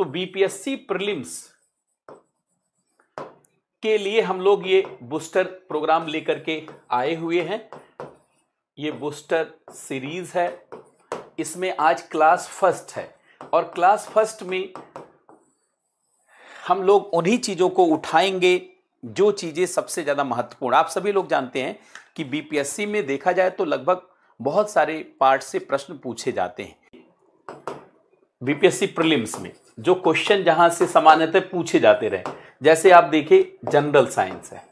तो BPSC prelims के लिए हम लोग ये बूस्टर प्रोग्राम लेकर के आए हुए हैं ये बूस्टर सीरीज है इसमें आज क्लास फर्स्ट है और क्लास फर्स्ट में हम लोग उन्हीं चीज़ों को उठाएंगे जो चीज़ें सबसे ज़्यादा महत्वपूर्ण आप सभी लोग जानते हैं कि बीपीएससी में देखा जाए तो लगभग बहुत सारे पार्ट से प्रश्न पूछे जाते हैं बीपीएससी प्रीलिम्स में जो क्वेश्चन जहां से सामान्यतः पूछे जाते रहे जैसे आप देखिए जनरल साइंस है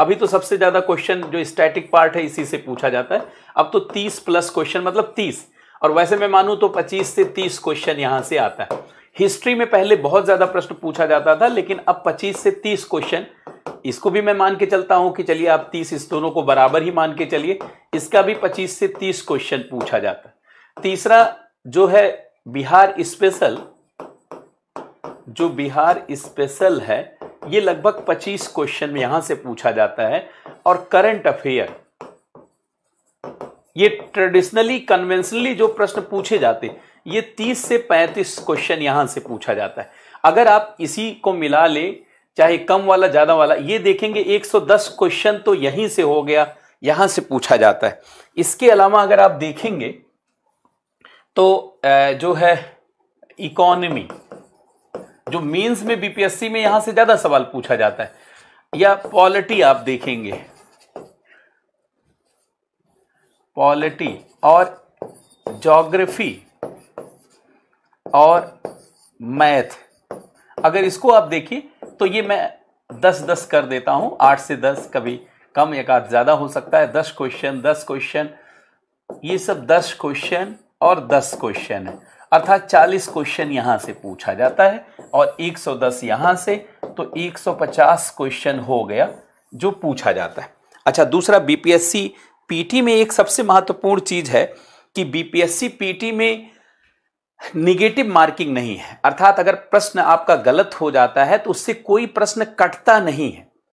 अभी तो सबसे ज्यादा क्वेश्चन जो स्टैटिक पार्ट है इसी से पूछा जाता है अब तो 30 प्लस क्वेश्चन मतलब 30 और वैसे मैं मानूं तो 25 से 30 क्वेश्चन यहां से आता है हिस्ट्री में पहले बहुत ज्यादा प्रश्न पूछा जाता था लेकिन अब 25 से 30 क्वेश्चन इसको भी मैं मान के चलता हूं कि चलिए आप 30 इस दोनों को बराबर ही मान के चलिए इसका भी 25 से 30 क्वेश्चन पूछा जाता है तीसरा जो है बिहार स्पेशल जो बिहार स्पेशल है ये लगभग 25 क्वेश्चन में यहां से पूछा जाता है और करंट अफेयर ये ट्रेडिशनली कन्वेंशनली जो प्रश्न पूछे जाते ये 30 से 35 क्वेश्चन यहां से पूछा जाता है अगर आप इसी को मिला ले चाहे कम वाला ज्यादा वाला ये देखेंगे 110 क्वेश्चन तो यहीं से हो गया यहां से पूछा जाता है इसके अलावा अगर आप देखेंगे तो जो है इकोनॉमी जो मेंस में बीपीएससी में यहां से ज्यादा सवाल पूछा जाता है या पॉलिटी आप देखेंगे पॉलिटी और जोग्राफी और मैथ अगर इसको आप देखिए तो ये मैं दस दस कर देता हूं आठ से दस कभी कम एक आध ज्यादा हो सकता है दस क्वेश्चन दस क्वेश्चन ये सब दस क्वेश्चन और 10 क्वेश्चन है अर्थात 40 क्वेश्चन यहां से पूछा जाता है और 110 यहां से तो 150 क्वेश्चन हो गया जो पूछा जाता है अच्छा दूसरा बीपीएससी पीटी में एक सबसे महत्वपूर्ण चीज है कि बीपीएससी पीटी में निगेटिव मार्किंग नहीं है अर्थात अगर प्रश्न आपका गलत हो जाता है तो उससे कोई प्रश्न कटता नहीं है